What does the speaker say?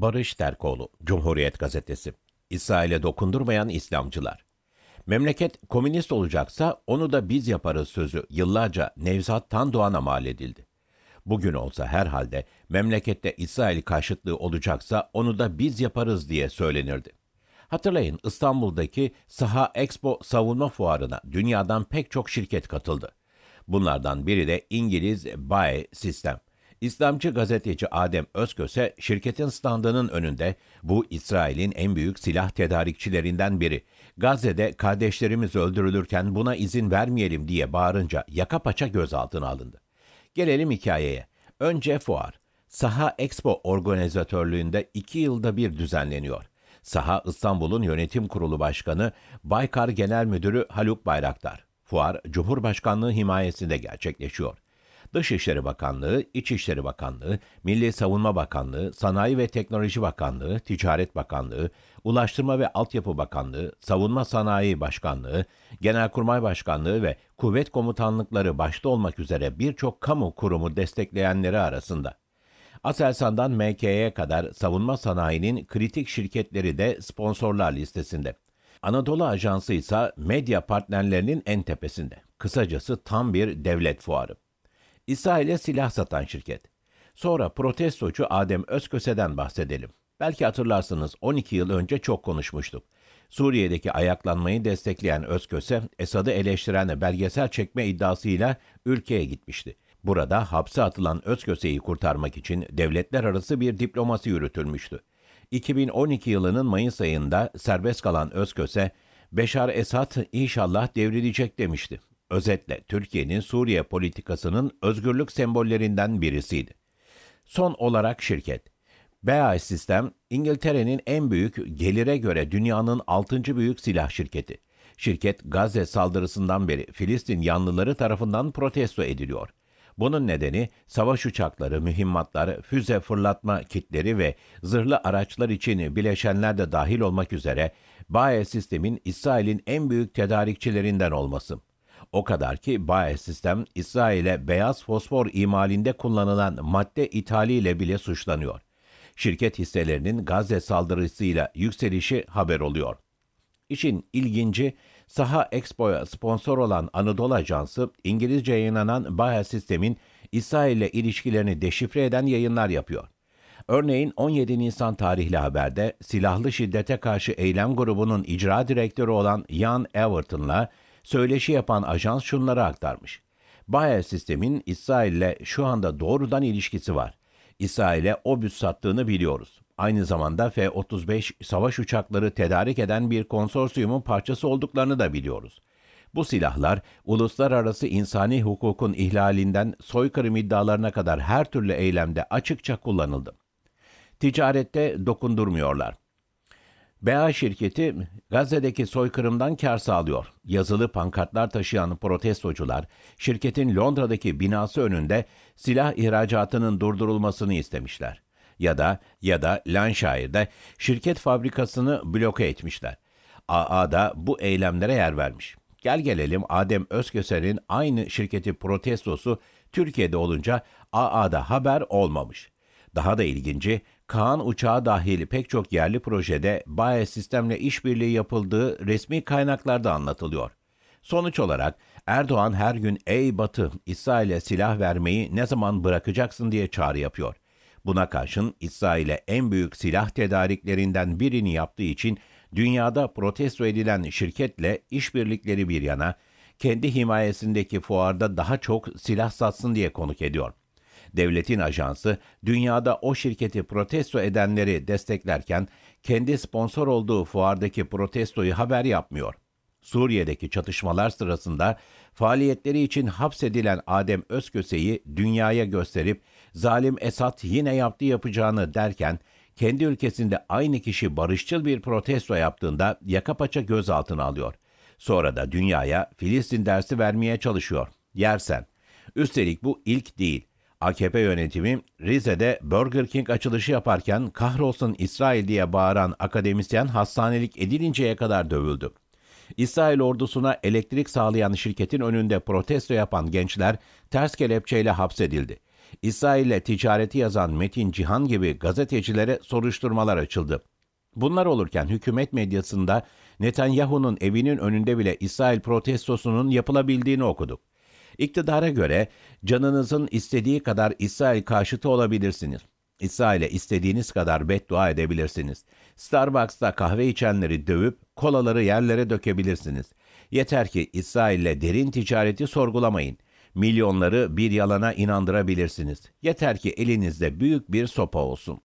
Barış Terkoğlu, Cumhuriyet Gazetesi. İsrail'e dokundurmayan İslamcılar. Memleket komünist olacaksa onu da biz yaparız sözü yıllarca Nevzat Tandoğan'a mal edildi. Bugün olsa herhalde memlekette İsrail karşıtlığı olacaksa onu da biz yaparız diye söylenirdi. Hatırlayın İstanbul'daki Saha Expo savunma fuarına dünyadan pek çok şirket katıldı. Bunlardan biri de İngiliz BAE System. İslamcı gazeteci Adem Özköse, şirketin standının önünde bu İsrail'in en büyük silah tedarikçilerinden biri. Gazze'de kardeşlerimiz öldürülürken buna izin vermeyelim diye bağırınca yaka paça gözaltına alındı. Gelelim hikayeye. Önce fuar. Saha Expo organizatörlüğünde iki yılda bir düzenleniyor. Saha İstanbul'un yönetim kurulu başkanı Baykar Genel Müdürü Haluk Bayraktar. Fuar Cumhurbaşkanlığı himayesinde gerçekleşiyor. Dışişleri Bakanlığı, İçişleri Bakanlığı, Milli Savunma Bakanlığı, Sanayi ve Teknoloji Bakanlığı, Ticaret Bakanlığı, Ulaştırma ve Altyapı Bakanlığı, Savunma Sanayi Başkanlığı, Genelkurmay Başkanlığı ve Kuvvet Komutanlıkları başta olmak üzere birçok kamu kurumu destekleyenleri arasında. Aselsan'dan MK'ye kadar savunma sanayinin kritik şirketleri de sponsorlar listesinde. Anadolu Ajansı ise medya partnerlerinin en tepesinde. Kısacası tam bir devlet fuarı. İsrail'e silah satan şirket. Sonra protestocu Adem Özköse'den bahsedelim. Belki hatırlarsınız 12 yıl önce çok konuşmuştuk. Suriye'deki ayaklanmayı destekleyen Özköse, Esad'ı eleştiren belgesel çekme iddiasıyla ülkeye gitmişti. Burada hapse atılan Özköse'yi kurtarmak için devletler arası bir diplomasi yürütülmüştü. 2012 yılının Mayıs ayında serbest kalan Özköse, Beşar Esad inşallah devrilecek demişti. Özetle Türkiye'nin Suriye politikasının özgürlük sembollerinden birisiydi. Son olarak şirket. BAE System, İngiltere'nin en büyük, gelire göre dünyanın 6. büyük silah şirketi. Şirket Gazze saldırısından beri Filistin yanlıları tarafından protesto ediliyor. Bunun nedeni savaş uçakları, mühimmatlar, füze fırlatma kitleri ve zırhlı araçlar için bileşenler de dahil olmak üzere BAE sistemin İsrail'in en büyük tedarikçilerinden olması. O kadar ki Bayer sistem İsrail'e beyaz fosfor imalinde kullanılan madde ithaliyle bile suçlanıyor. Şirket hisselerinin Gazze saldırısıyla yükselişi haber oluyor. İşin ilginci, Saha Expo'ya sponsor olan Anadolu Ajansı, İngilizce yayınlanan Bayer Sistem'in İsrail ilişkilerini deşifre eden yayınlar yapıyor. Örneğin 17 Nisan tarihli haberde silahlı şiddete karşı eylem grubunun icra direktörü olan Jan Everton'la Söyleşi yapan ajans şunları aktarmış. Bayer sistemin İsrail'le şu anda doğrudan ilişkisi var. İsrail'e obüs sattığını biliyoruz. Aynı zamanda F-35 savaş uçakları tedarik eden bir konsorsiyumun parçası olduklarını da biliyoruz. Bu silahlar uluslararası insani hukukun ihlalinden soykırım iddialarına kadar her türlü eylemde açıkça kullanıldı. Ticarette dokundurmuyorlar. BA şirketi Gazze'deki soykırımdan kar sağlıyor. Yazılı pankartlar taşıyan protestocular şirketin Londra'daki binası önünde silah ihracatının durdurulmasını istemişler. Ya da ya da Lanshire'de şirket fabrikasını bloke etmişler. AA da bu eylemlere yer vermiş. Gel gelelim Adem Özkeser'in aynı şirketi protestosu Türkiye'de olunca AA'da haber olmamış. Daha da ilginci Kaan Uçağı dahil pek çok yerli projede BAE sistemle işbirliği yapıldığı resmi kaynaklarda anlatılıyor. Sonuç olarak Erdoğan her gün ey Batı İsrail'e silah vermeyi ne zaman bırakacaksın diye çağrı yapıyor. Buna karşın İsrail'e en büyük silah tedariklerinden birini yaptığı için dünyada protesto edilen şirketle işbirlikleri bir yana kendi himayesindeki fuarda daha çok silah satsın diye konuk ediyor. Devletin ajansı dünyada o şirketi protesto edenleri desteklerken kendi sponsor olduğu fuardaki protestoyu haber yapmıyor. Suriye'deki çatışmalar sırasında faaliyetleri için hapsedilen Adem Özköse'yi dünyaya gösterip zalim Esad yine yaptı yapacağını derken kendi ülkesinde aynı kişi barışçıl bir protesto yaptığında yaka paça gözaltına alıyor. Sonra da dünyaya Filistin dersi vermeye çalışıyor. Yersen. Üstelik bu ilk değil. AKP yönetimi Rize'de Burger King açılışı yaparken kahrolsun İsrail diye bağıran akademisyen hastanelik edilinceye kadar dövüldü. İsrail ordusuna elektrik sağlayan şirketin önünde protesto yapan gençler ters kelepçeyle hapsedildi. İsrail'le ticareti yazan Metin Cihan gibi gazetecilere soruşturmalar açıldı. Bunlar olurken hükümet medyasında Netanyahu'nun evinin önünde bile İsrail protestosunun yapılabildiğini okuduk. İktidara göre canınızın istediği kadar İsrail karşıtı olabilirsiniz. İsrail'e istediğiniz kadar beddua edebilirsiniz. Starbucks'ta kahve içenleri dövüp kolaları yerlere dökebilirsiniz. Yeter ki İsrail'le derin ticareti sorgulamayın. Milyonları bir yalana inandırabilirsiniz. Yeter ki elinizde büyük bir sopa olsun.